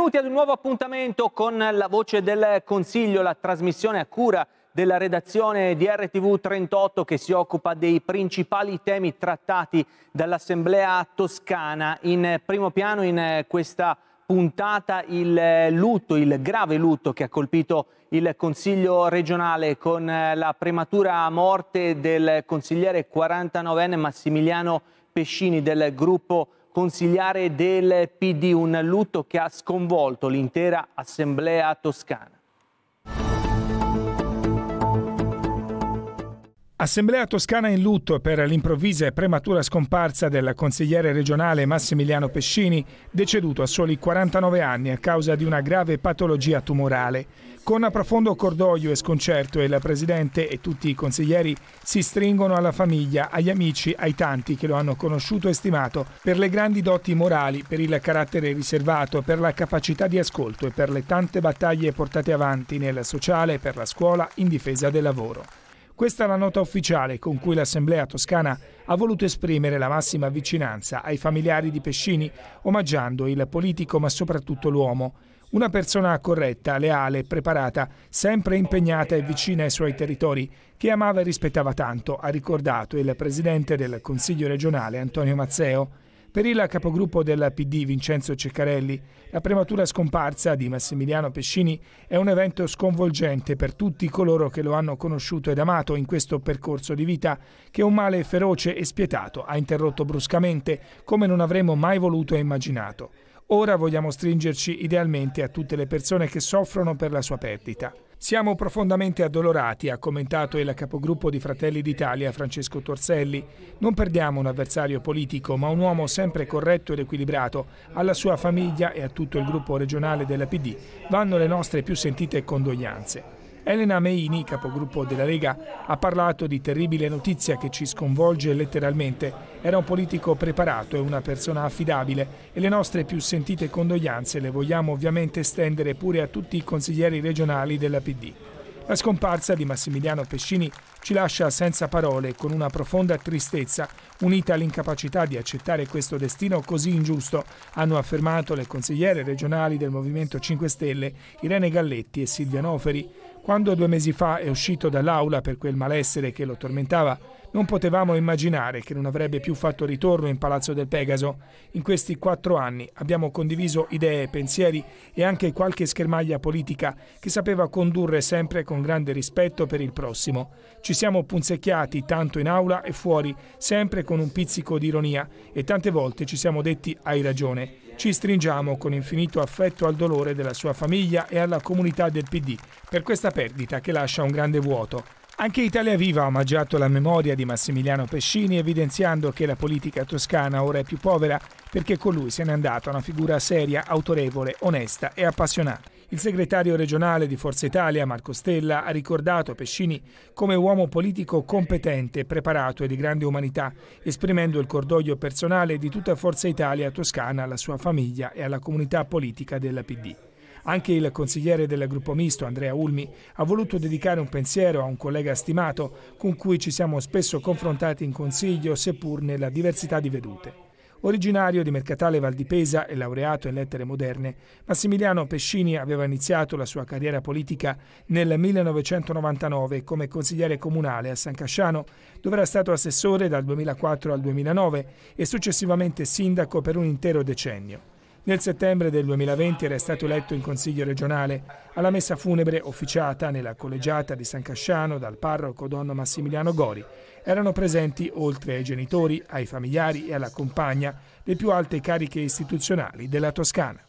Benvenuti ad un nuovo appuntamento con La Voce del Consiglio, la trasmissione a cura della redazione di RTV 38 che si occupa dei principali temi trattati dall'Assemblea toscana. In primo piano in questa puntata il lutto, il grave lutto che ha colpito il Consiglio regionale con la prematura morte del consigliere 49enne Massimiliano Pescini del gruppo consigliare del PD, un lutto che ha sconvolto l'intera assemblea toscana. Assemblea toscana in lutto per l'improvvisa e prematura scomparsa del consigliere regionale Massimiliano Pescini, deceduto a soli 49 anni a causa di una grave patologia tumorale. Con profondo cordoglio e sconcerto il presidente e tutti i consiglieri si stringono alla famiglia, agli amici, ai tanti che lo hanno conosciuto e stimato per le grandi doti morali, per il carattere riservato, per la capacità di ascolto e per le tante battaglie portate avanti nel sociale, per la scuola, in difesa del lavoro. Questa è la nota ufficiale con cui l'Assemblea toscana ha voluto esprimere la massima vicinanza ai familiari di Pescini, omaggiando il politico ma soprattutto l'uomo. Una persona corretta, leale, preparata, sempre impegnata e vicina ai suoi territori, che amava e rispettava tanto, ha ricordato il presidente del Consiglio regionale Antonio Mazzeo. Per il capogruppo del PD Vincenzo Ceccarelli, la prematura scomparsa di Massimiliano Pescini è un evento sconvolgente per tutti coloro che lo hanno conosciuto ed amato in questo percorso di vita che un male feroce e spietato ha interrotto bruscamente come non avremmo mai voluto e immaginato. Ora vogliamo stringerci idealmente a tutte le persone che soffrono per la sua perdita. Siamo profondamente addolorati, ha commentato il capogruppo di Fratelli d'Italia Francesco Torselli. Non perdiamo un avversario politico, ma un uomo sempre corretto ed equilibrato. Alla sua famiglia e a tutto il gruppo regionale della PD vanno le nostre più sentite condoglianze. Elena Meini, capogruppo della Lega, ha parlato di terribile notizia che ci sconvolge letteralmente. Era un politico preparato e una persona affidabile e le nostre più sentite condoglianze le vogliamo ovviamente estendere pure a tutti i consiglieri regionali della PD. La scomparsa di Massimiliano Pescini ci lascia senza parole, con una profonda tristezza, unita all'incapacità di accettare questo destino così ingiusto, hanno affermato le consigliere regionali del Movimento 5 Stelle Irene Galletti e Silvia Noferi. Quando due mesi fa è uscito dall'aula per quel malessere che lo tormentava, non potevamo immaginare che non avrebbe più fatto ritorno in Palazzo del Pegaso. In questi quattro anni abbiamo condiviso idee, pensieri e anche qualche schermaglia politica che sapeva condurre sempre con grande rispetto per il prossimo. Ci siamo punzecchiati tanto in aula e fuori, sempre con un pizzico di ironia e tante volte ci siamo detti hai ragione. Ci stringiamo con infinito affetto al dolore della sua famiglia e alla comunità del PD per questa perdita che lascia un grande vuoto. Anche Italia Viva ha omaggiato la memoria di Massimiliano Pescini evidenziando che la politica toscana ora è più povera perché con lui se n'è andata una figura seria, autorevole, onesta e appassionata. Il segretario regionale di Forza Italia, Marco Stella, ha ricordato Pescini come uomo politico competente, preparato e di grande umanità, esprimendo il cordoglio personale di tutta Forza Italia Toscana alla sua famiglia e alla comunità politica della PD. Anche il consigliere del gruppo misto, Andrea Ulmi, ha voluto dedicare un pensiero a un collega stimato con cui ci siamo spesso confrontati in consiglio, seppur nella diversità di vedute. Originario di Mercatale Val di Pesa e laureato in lettere moderne, Massimiliano Pescini aveva iniziato la sua carriera politica nel 1999 come consigliere comunale a San Casciano, dove era stato assessore dal 2004 al 2009 e successivamente sindaco per un intero decennio. Nel settembre del 2020 era stato eletto in Consiglio regionale. Alla messa funebre officiata nella collegiata di San Casciano dal parroco Don Massimiliano Gori erano presenti, oltre ai genitori, ai familiari e alla compagna, le più alte cariche istituzionali della Toscana.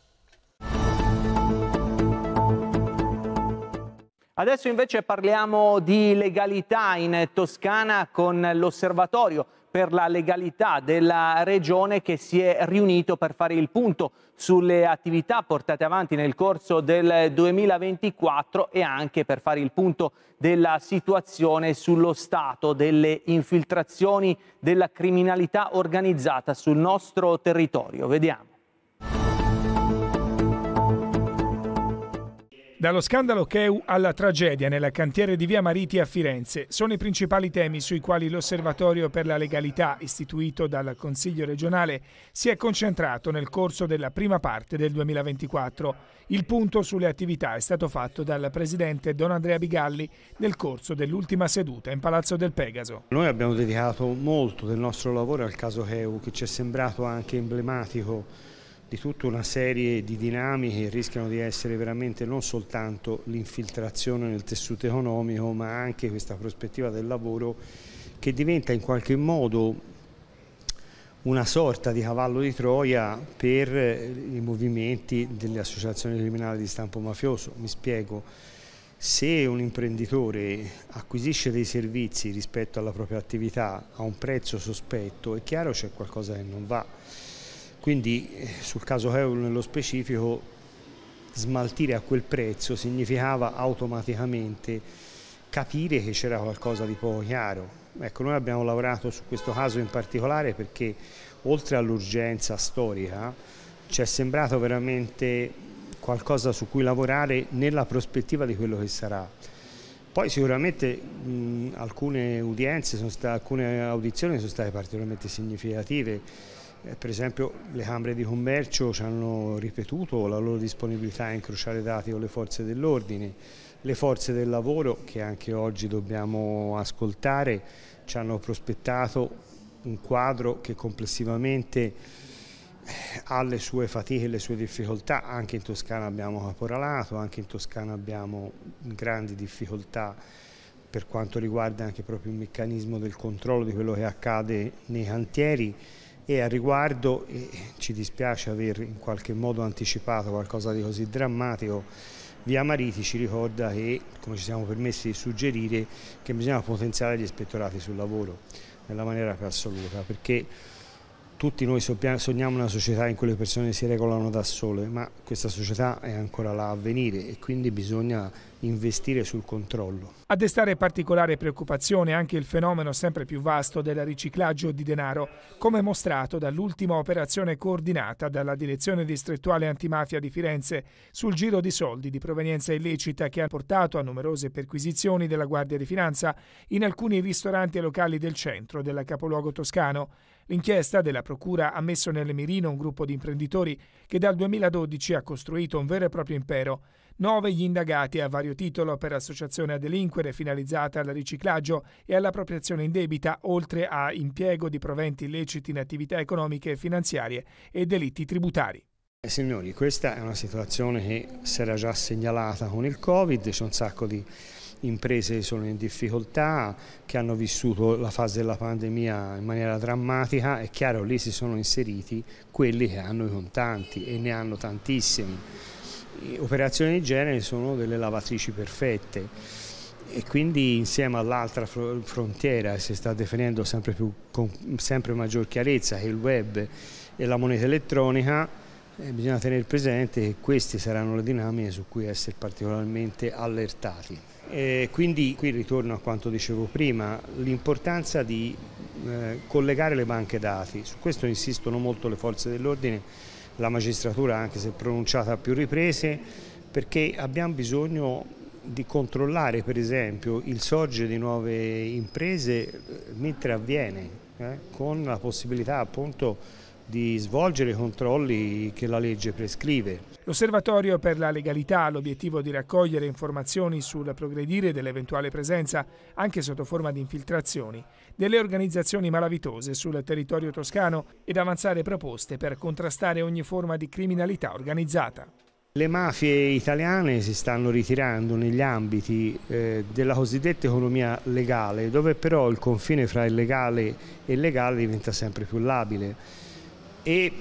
Adesso invece parliamo di legalità in Toscana con l'osservatorio per la legalità della regione che si è riunito per fare il punto sulle attività portate avanti nel corso del 2024 e anche per fare il punto della situazione sullo stato delle infiltrazioni della criminalità organizzata sul nostro territorio. Vediamo. Dallo scandalo Cheu alla tragedia nella cantiere di Via Mariti a Firenze sono i principali temi sui quali l'Osservatorio per la legalità, istituito dal Consiglio regionale, si è concentrato nel corso della prima parte del 2024. Il punto sulle attività è stato fatto dal Presidente Don Andrea Bigalli nel corso dell'ultima seduta in Palazzo del Pegaso. Noi abbiamo dedicato molto del nostro lavoro al caso Cheu che ci è sembrato anche emblematico di tutta una serie di dinamiche che rischiano di essere veramente non soltanto l'infiltrazione nel tessuto economico ma anche questa prospettiva del lavoro che diventa in qualche modo una sorta di cavallo di Troia per i movimenti delle associazioni criminali di stampo mafioso. Mi spiego, se un imprenditore acquisisce dei servizi rispetto alla propria attività a un prezzo sospetto è chiaro c'è qualcosa che non va quindi eh, sul caso Heul nello specifico smaltire a quel prezzo significava automaticamente capire che c'era qualcosa di poco chiaro. Ecco, noi abbiamo lavorato su questo caso in particolare perché oltre all'urgenza storica ci è sembrato veramente qualcosa su cui lavorare nella prospettiva di quello che sarà. Poi sicuramente mh, alcune udienze, state, alcune audizioni sono state particolarmente significative eh, per esempio le Camere di Commercio ci hanno ripetuto la loro disponibilità a incrociare dati con le forze dell'ordine, le forze del lavoro che anche oggi dobbiamo ascoltare ci hanno prospettato un quadro che complessivamente eh, ha le sue fatiche e le sue difficoltà, anche in Toscana abbiamo caporalato, anche in Toscana abbiamo grandi difficoltà per quanto riguarda anche proprio il meccanismo del controllo di quello che accade nei cantieri e a riguardo e ci dispiace aver in qualche modo anticipato qualcosa di così drammatico Via Mariti ci ricorda che, come ci siamo permessi di suggerire, che bisogna potenziare gli ispettorati sul lavoro nella maniera più assoluta perché tutti noi sogniamo una società in cui le persone si regolano da sole, ma questa società è ancora là a venire e quindi bisogna investire sul controllo. A destare particolare preoccupazione anche il fenomeno sempre più vasto del riciclaggio di denaro, come mostrato dall'ultima operazione coordinata dalla Direzione Distrettuale Antimafia di Firenze sul giro di soldi di provenienza illecita che ha portato a numerose perquisizioni della Guardia di Finanza in alcuni ristoranti e locali del centro della capoluogo toscano. L'inchiesta della Procura ha messo nelle mirino un gruppo di imprenditori che dal 2012 ha costruito un vero e proprio impero. Nove gli indagati a vario titolo per associazione a delinquere finalizzata al riciclaggio e all'appropriazione in debita, oltre a impiego di proventi illeciti in attività economiche e finanziarie e delitti tributari. Eh, signori, questa è una situazione che si era già segnalata con il Covid, c'è un sacco di imprese che sono in difficoltà, che hanno vissuto la fase della pandemia in maniera drammatica, è chiaro lì si sono inseriti quelli che hanno i contanti e ne hanno tantissimi. Operazioni di genere sono delle lavatrici perfette e quindi insieme all'altra frontiera si sta definendo sempre più, con sempre maggior chiarezza che il web e la moneta elettronica e bisogna tenere presente che queste saranno le dinamiche su cui essere particolarmente allertati. E quindi qui ritorno a quanto dicevo prima, l'importanza di eh, collegare le banche dati, su questo insistono molto le forze dell'ordine, la magistratura anche se pronunciata a più riprese, perché abbiamo bisogno di controllare per esempio il sorge di nuove imprese eh, mentre avviene, eh, con la possibilità appunto di di svolgere i controlli che la legge prescrive. L'Osservatorio per la legalità ha l'obiettivo di raccogliere informazioni sul progredire dell'eventuale presenza, anche sotto forma di infiltrazioni, delle organizzazioni malavitose sul territorio toscano ed avanzare proposte per contrastare ogni forma di criminalità organizzata. Le mafie italiane si stanno ritirando negli ambiti eh, della cosiddetta economia legale, dove però il confine fra il legale e il legale diventa sempre più labile e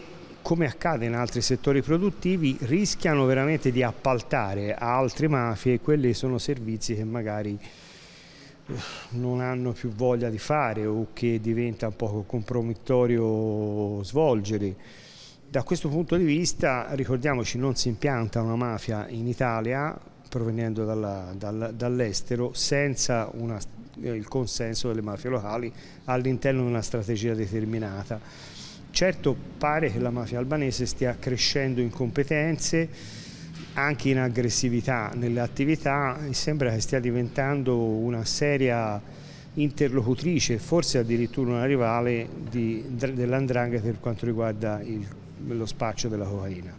come accade in altri settori produttivi rischiano veramente di appaltare a altre mafie quelli che sono servizi che magari eh, non hanno più voglia di fare o che diventa un poco compromettorio svolgere. Da questo punto di vista, ricordiamoci, non si impianta una mafia in Italia provenendo dall'estero senza una, eh, il consenso delle mafie locali all'interno di una strategia determinata. Certo pare che la mafia albanese stia crescendo in competenze, anche in aggressività nelle attività e sembra che stia diventando una seria interlocutrice, forse addirittura una rivale dell'andrangheta per quanto riguarda il, lo spaccio della cocaina.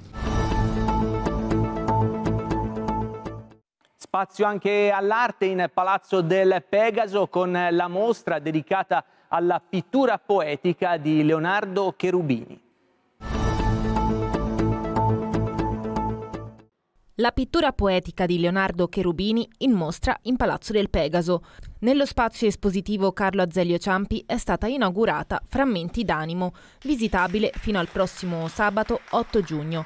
Spazio anche all'arte in Palazzo del Pegaso con la mostra dedicata a alla pittura poetica di Leonardo Cherubini. La pittura poetica di Leonardo Cherubini in mostra in Palazzo del Pegaso. Nello spazio espositivo Carlo Azeglio Ciampi è stata inaugurata Frammenti d'animo, visitabile fino al prossimo sabato 8 giugno.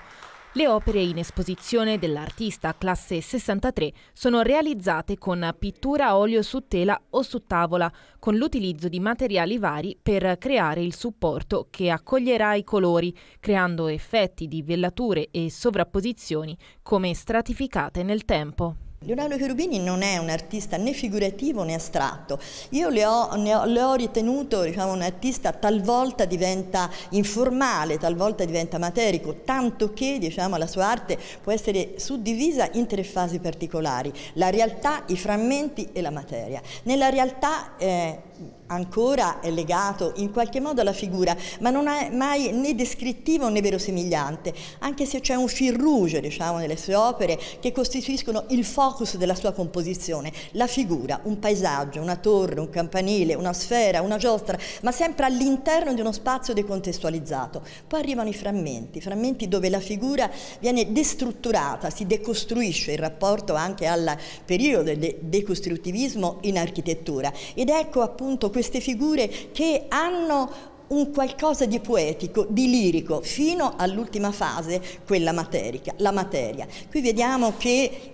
Le opere in esposizione dell'artista classe 63 sono realizzate con pittura a olio su tela o su tavola, con l'utilizzo di materiali vari per creare il supporto che accoglierà i colori, creando effetti di vellature e sovrapposizioni come stratificate nel tempo. Leonardo Cherubini non è un artista né figurativo né astratto, io le ho, ho, le ho ritenuto diciamo, un artista talvolta diventa informale, talvolta diventa materico, tanto che diciamo, la sua arte può essere suddivisa in tre fasi particolari, la realtà, i frammenti e la materia. Nella realtà eh, ancora è legato in qualche modo alla figura, ma non è mai né descrittivo né verosimigliante, anche se c'è un fil rouge diciamo, nelle sue opere che costituiscono il focus della sua composizione, la figura, un paesaggio, una torre, un campanile, una sfera, una giostra, ma sempre all'interno di uno spazio decontestualizzato. Poi arrivano i frammenti, frammenti dove la figura viene destrutturata, si decostruisce in rapporto anche al periodo del decostruttivismo in architettura ed ecco appunto appunto queste figure che hanno un qualcosa di poetico, di lirico, fino all'ultima fase, quella materica, la materia. Qui vediamo che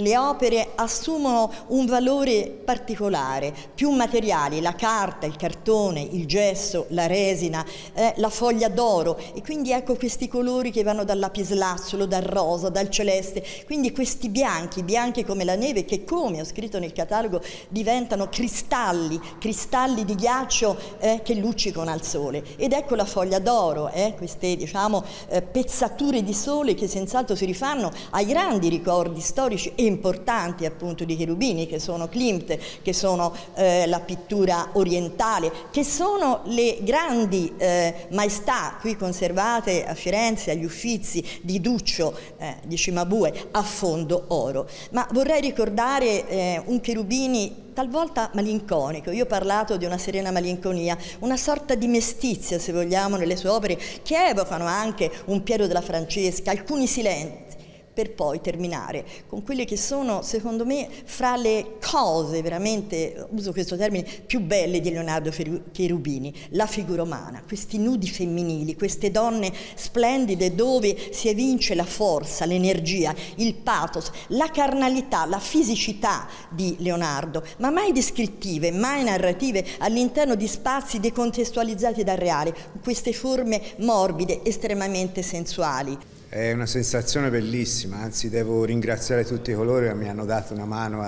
le opere assumono un valore particolare, più materiali, la carta, il cartone, il gesso, la resina, eh, la foglia d'oro e quindi ecco questi colori che vanno dal lapislazzolo, dal rosa, dal celeste, quindi questi bianchi, bianchi come la neve che come ho scritto nel catalogo diventano cristalli, cristalli di ghiaccio eh, che luccicano al sole ed ecco la foglia d'oro, eh, queste diciamo eh, pezzature di sole che senz'altro si rifanno ai grandi ricordi storici e importanti appunto di cherubini che sono Klimt, che sono eh, la pittura orientale, che sono le grandi eh, maestà qui conservate a Firenze, agli Uffizi di Duccio, eh, di Cimabue, a fondo oro. Ma vorrei ricordare eh, un cherubini talvolta malinconico. Io ho parlato di una serena malinconia, una sorta di mestizia, se vogliamo, nelle sue opere che evocano anche un Piero della Francesca, alcuni silenzi per poi terminare con quelle che sono, secondo me, fra le cose veramente, uso questo termine, più belle di Leonardo Cherubini, la figura umana, questi nudi femminili, queste donne splendide dove si evince la forza, l'energia, il pathos, la carnalità, la fisicità di Leonardo, ma mai descrittive, mai narrative, all'interno di spazi decontestualizzati dal reale, queste forme morbide, estremamente sensuali. È una sensazione bellissima, anzi devo ringraziare tutti coloro che mi hanno dato una mano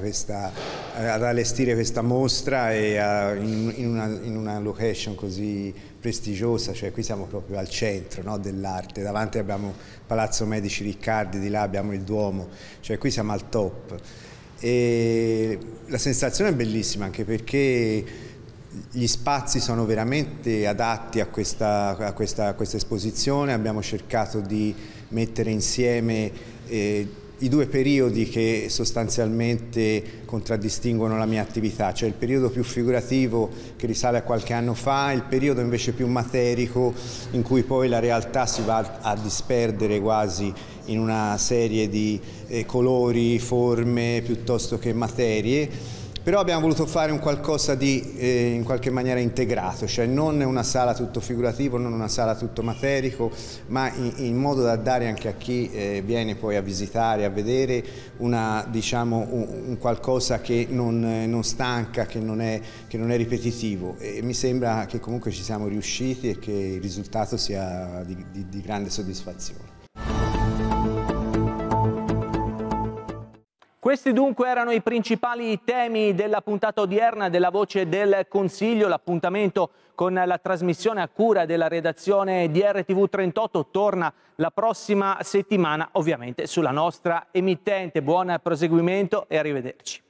questa, ad allestire questa mostra e a, in, in, una, in, una, location così prestigiosa, cioè qui siamo proprio al centro no, dell'arte, davanti abbiamo Palazzo Medici Riccardi, di là abbiamo il Duomo, cioè qui siamo al top. E la sensazione è bellissima anche perché gli spazi sono veramente adatti a questa, a questa, a questa esposizione, abbiamo cercato di mettere insieme eh, i due periodi che sostanzialmente contraddistinguono la mia attività, cioè il periodo più figurativo che risale a qualche anno fa, il periodo invece più materico in cui poi la realtà si va a disperdere quasi in una serie di eh, colori, forme piuttosto che materie però abbiamo voluto fare un qualcosa di eh, in qualche maniera integrato, cioè non una sala tutto figurativo, non una sala tutto materico, ma in, in modo da dare anche a chi eh, viene poi a visitare, a vedere una, diciamo, un, un, qualcosa che non, eh, non stanca, che non, è, che non, è, ripetitivo e mi sembra che comunque ci siamo riusciti e che il risultato sia di, di, di grande soddisfazione. Questi dunque erano i principali temi della puntata odierna della Voce del Consiglio, l'appuntamento con la trasmissione a cura della redazione di RTV 38 torna la prossima settimana ovviamente sulla nostra emittente. Buon proseguimento e arrivederci.